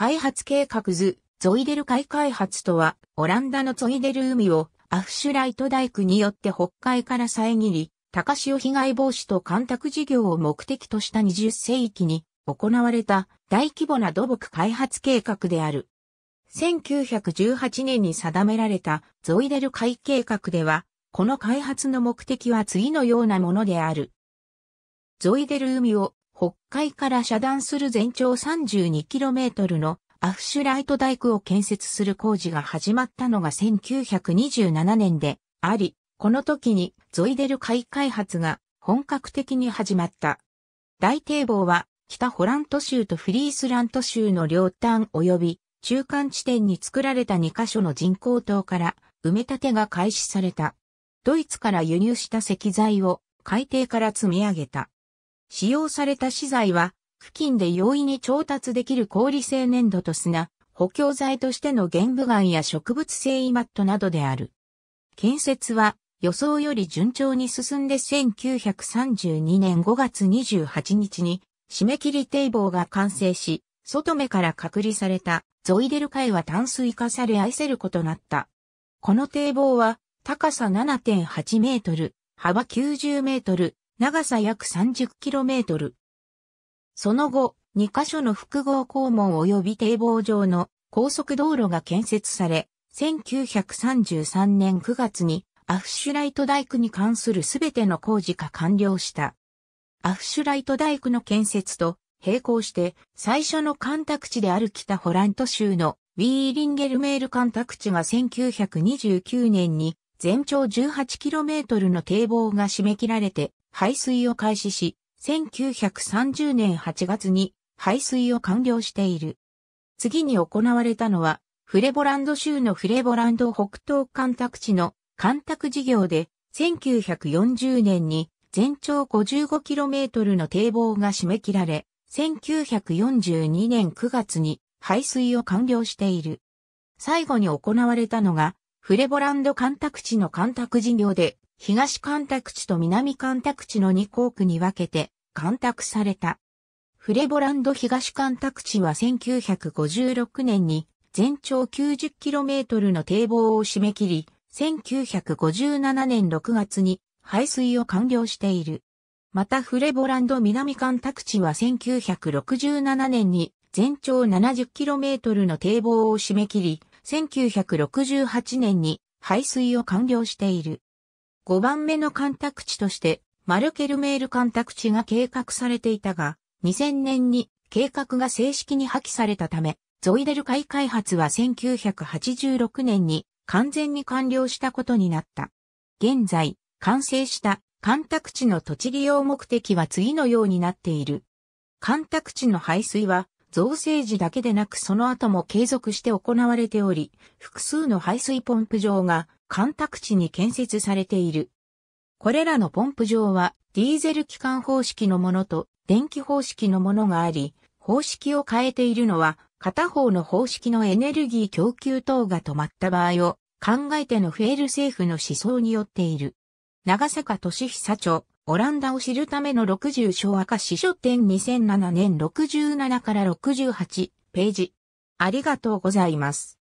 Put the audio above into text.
開発計画図、ゾイデル海開発とは、オランダのゾイデル海をアフシュライト大工によって北海から遮り、高潮被害防止と干拓事業を目的とした20世紀に行われた大規模な土木開発計画である。1918年に定められたゾイデル海計画では、この開発の目的は次のようなものである。ゾイデル海を北海から遮断する全長 32km のアフシュライト大工を建設する工事が始まったのが1927年であり、この時にゾイデル海開発が本格的に始まった。大堤防は北ホラント州とフリースラント州の両端及び中間地点に作られた2カ所の人工島から埋め立てが開始された。ドイツから輸入した石材を海底から積み上げた。使用された資材は、付近で容易に調達できる氷性粘土と砂、補強材としての玄武岩や植物繊維マットなどである。建設は予想より順調に進んで1932年5月28日に締め切り堤防が完成し、外目から隔離されたゾイデル海は淡水化され愛せることなった。この堤防は高さ7.8メートル、幅90メートル、長さ約 30km。その後、2カ所の複合校門及び堤防上の高速道路が建設され、1933年9月にアフシュライト大工に関するすべての工事が完了した。アフシュライト大工の建設と並行して最初の干拓地である北ホラント州のウィーリンゲルメール干拓地が1929年に全長 18km の堤防が締め切られて排水を開始し、1930年8月に排水を完了している。次に行われたのは、フレボランド州のフレボランド北東干拓地の干拓事業で、1940年に全長 55km の堤防が締め切られ、1942年9月に排水を完了している。最後に行われたのが、フレボランド干拓地の干拓事業で、東干拓地と南干拓地の2校区に分けて、干拓された。フレボランド東干拓地は1956年に、全長 90km の堤防を締め切り、1957年6月に排水を完了している。またフレボランド南干拓地は1967年に全長 70km の堤防を締め切り、1968年に排水を完了している。5番目の干拓地として、マルケルメール干拓地が計画されていたが、2000年に計画が正式に破棄されたため、ゾイデル海開発は1986年に完全に完了したことになった。現在、完成した干拓地の土地利用目的は次のようになっている。干拓地の排水は造成時だけでなくその後も継続して行われており、複数の排水ポンプ場が干拓地に建設されている。これらのポンプ場はディーゼル機関方式のものと電気方式のものがあり、方式を変えているのは片方の方式のエネルギー供給等が止まった場合を考えてのフェール政府の思想によっている。長坂俊久長オランダを知るための60小赤史書店2007年67から68ページ。ありがとうございます。